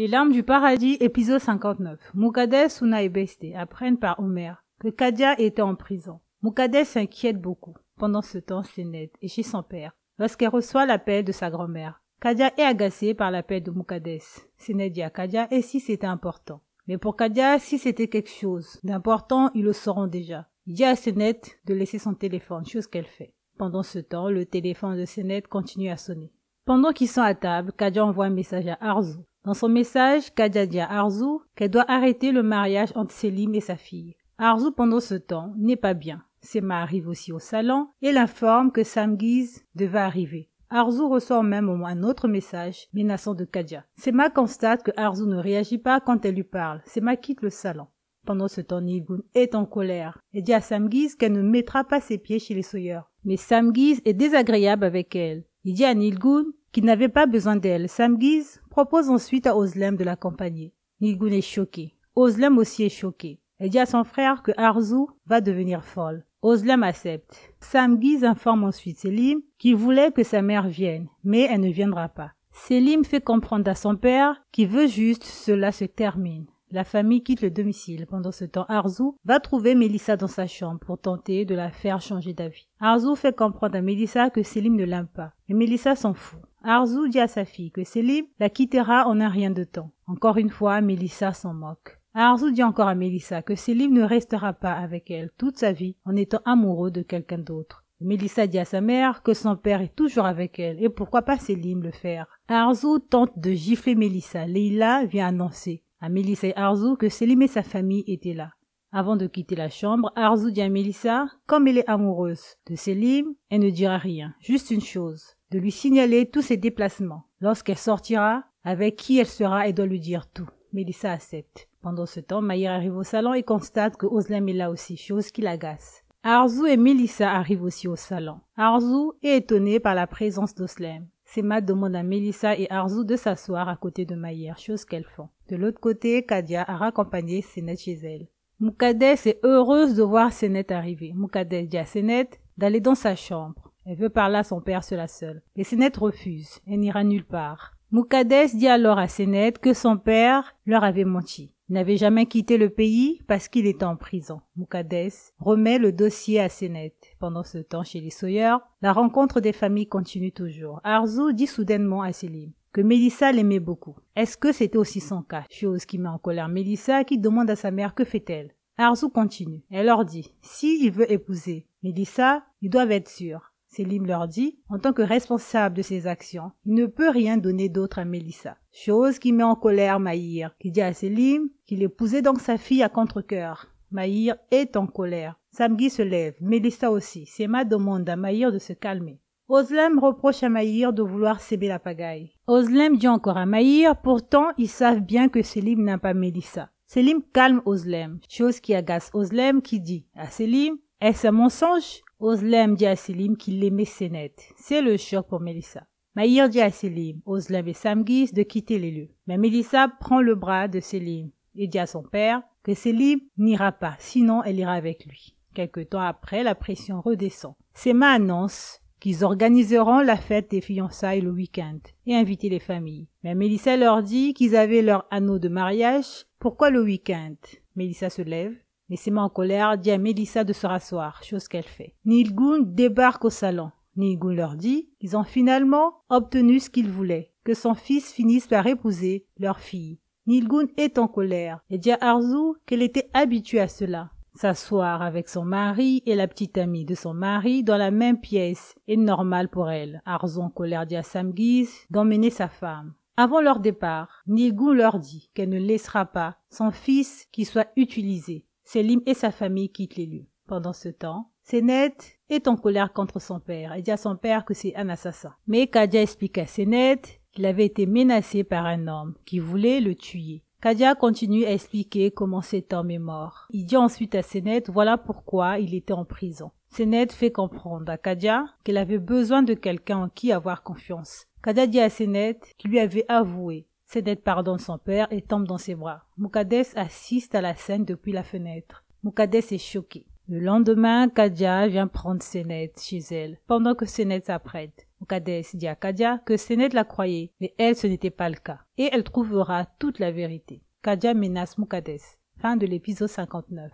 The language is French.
Les larmes du paradis, épisode 59. Moukades, Suna et Besté apprennent par Omer que Kadia était en prison. Moukades s'inquiète beaucoup. Pendant ce temps, c'est est chez son père lorsqu'elle reçoit l'appel de sa grand-mère. Kadia est agacée par l'appel de Moukades. Sénède dit à Kadia et si c'était important. Mais pour Kadia, si c'était quelque chose d'important, ils le sauront déjà. Il dit à Sénède de laisser son téléphone, chose qu'elle fait. Pendant ce temps, le téléphone de Sénède continue à sonner. Pendant qu'ils sont à table, Kadia envoie un message à Arzu. Dans son message, dit à Arzu qu'elle doit arrêter le mariage entre Selim et sa fille. Arzu, pendant ce temps, n'est pas bien. Sema arrive aussi au salon et l'informe que Samguise devait arriver. Arzu reçoit même au moins un autre message menaçant de Kadia. Sema constate que Arzu ne réagit pas quand elle lui parle. Sema quitte le salon. Pendant ce temps, Nilgun est en colère et dit à Samguise qu'elle ne mettra pas ses pieds chez les soyeurs. Mais Samguise est désagréable avec elle. Il dit à Nilgun qui n'avait pas besoin d'elle. Sam Guise propose ensuite à Oslem de l'accompagner. Nigun est choqué. Oslem aussi est choqué. Elle dit à son frère que Arzu va devenir folle. Oslem accepte. Sam Guise informe ensuite Selim qu'il voulait que sa mère vienne, mais elle ne viendra pas. Selim fait comprendre à son père qu'il veut juste cela se termine. La famille quitte le domicile. Pendant ce temps, Arzu va trouver Mélissa dans sa chambre pour tenter de la faire changer d'avis. Arzu fait comprendre à Mélissa que Selim ne l'aime pas, mais Mélissa s'en fout. Arzu dit à sa fille que Selim la quittera en un rien de temps. Encore une fois, Mélissa s'en moque. Arzu dit encore à Mélissa que Selim ne restera pas avec elle toute sa vie en étant amoureux de quelqu'un d'autre. Mélissa dit à sa mère que son père est toujours avec elle et pourquoi pas Selim le faire. Arzu tente de gifler Mélissa. Leila vient annoncer à Mélissa et Arzu que Selim et sa famille étaient là. Avant de quitter la chambre, Arzu dit à Mélissa, comme elle est amoureuse de Selim, elle ne dira rien, juste une chose de lui signaler tous ses déplacements. Lorsqu'elle sortira, avec qui elle sera, elle doit lui dire tout. Mélissa accepte. Pendant ce temps, Maïr arrive au salon et constate que Oslem est là aussi, chose qui l'agace. Arzu et Mélissa arrivent aussi au salon. Arzu est étonné par la présence d'Oslem. Sema demande à Mélissa et Arzu de s'asseoir à côté de Maïr, chose qu'elles font. De l'autre côté, Kadia a raccompagné Sénet chez elle. Moukadès est heureuse de voir Sénet arriver. Moukadès dit à Sénet d'aller dans sa chambre. Elle veut parler à son père cela seul. Et refuse. Elle n'ira nulle part. Moukades dit alors à Sénette que son père leur avait menti. Il n'avait jamais quitté le pays parce qu'il était en prison. Moukades remet le dossier à Sénette. Pendant ce temps, chez les Sawyers, la rencontre des familles continue toujours. Arzu dit soudainement à Céline que Mélissa l'aimait beaucoup. Est-ce que c'était aussi son cas Chose qui met en colère Mélissa qui demande à sa mère que fait-elle. Arzu continue. Elle leur dit, Si il veut épouser Mélissa, ils doivent être sûrs. Selim leur dit, en tant que responsable de ses actions, il ne peut rien donner d'autre à Mélissa. Chose qui met en colère Maïr, qui dit à Sélim qu'il épousait donc sa fille à contre coeur Maïr est en colère. Samgi se lève, Mélissa aussi. Sema demande à Maïr de se calmer. Oslem reproche à Maïr de vouloir céber la pagaille. Oslem dit encore à Maïr, pourtant ils savent bien que Sélim n'a pas Mélissa. Sélim calme Oslem, chose qui agace Ozlem qui dit à Sélim, est-ce un mensonge Ozlem dit à Selim qu'il aimait Sénette. C'est le choc pour Mélissa. Maïr dit à Selim, Oslem et Samgis de quitter les lieux. Mais Melissa prend le bras de Selim et dit à son père que Selim n'ira pas, sinon elle ira avec lui. Quelque temps après, la pression redescend. Sema annonce qu'ils organiseront la fête des fiançailles le week-end et inviter les familles. Mais Mélissa leur dit qu'ils avaient leur anneau de mariage. Pourquoi le week-end Mélissa se lève mais moi en colère, dit à Mélissa de se rasseoir, chose qu'elle fait. Nilgun débarque au salon. Nilgun leur dit qu'ils ont finalement obtenu ce qu'ils voulaient, que son fils finisse par épouser leur fille. Nilgun est en colère et dit à Arzu qu'elle était habituée à cela. S'asseoir avec son mari et la petite amie de son mari dans la même pièce est normal pour elle. Arzu en colère dit à Samgis d'emmener sa femme. Avant leur départ, Nilgun leur dit qu'elle ne laissera pas son fils qui soit utilisé Selim et sa famille quittent les lieux. Pendant ce temps, Senet est en colère contre son père et dit à son père que c'est un assassin. Mais Kadia explique à Senet qu'il avait été menacé par un homme qui voulait le tuer. Kadia continue à expliquer comment cet homme est mort. Il dit ensuite à Senet voilà pourquoi il était en prison. Senet fait comprendre à Kadia qu'elle avait besoin de quelqu'un en qui avoir confiance. Kadia dit à Senet qu'il lui avait avoué Cédette pardonne son père et tombe dans ses bras. Moukades assiste à la scène depuis la fenêtre. Moukades est choqué. Le lendemain, Kadia vient prendre Sénède chez elle, pendant que Sénède s'apprête. Moukades dit à Kadia que Sénède la croyait, mais elle ce n'était pas le cas, et elle trouvera toute la vérité. Kadia menace Moukades. Fin de l'épisode 59.